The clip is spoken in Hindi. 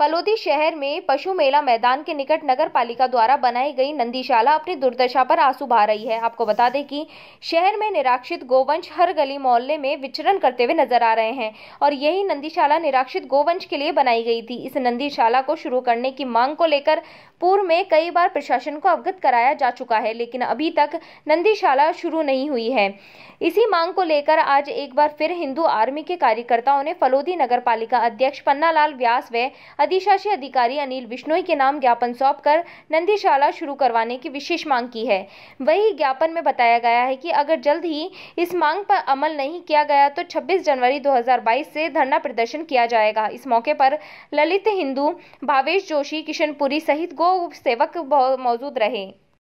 फलोदी शहर में पशु मेला मैदान के निकट नगर पालिका द्वारा बनाई गई नंदीशाला अपनी दुर्दशा पर आंसू बहा रही है आपको बता दें कि शहर में निराक्षित गोवंश हर गली मोहल्ले में विचरण करते हुए नजर आ रहे हैं और यही नंदीशाला निराक्षित गोवंश के लिए बनाई गई थी इस नंदीशाला को शुरू करने की मांग को लेकर पूर्व में कई बार प्रशासन को अवगत कराया जा चुका है लेकिन अभी तक नंदीशाला शुरू नहीं हुई है इसी मांग को लेकर आज एक बार फिर हिंदू आर्मी के कार्यकर्ताओं ने फलोदी नगर पालिका अध्यक्ष पन्ना व्यास व अधिशासी अधिकारी अनिल विश्नोई के नाम ज्ञापन सौंप कर नंदीशाला शुरू करवाने की विशेष मांग की है वही ज्ञापन में बताया गया है कि अगर जल्द ही इस मांग पर अमल नहीं किया गया तो 26 जनवरी 2022 से धरना प्रदर्शन किया जाएगा इस मौके पर ललित हिंदू भावेश जोशी किशनपुरी सहित गो सेवक मौजूद रहे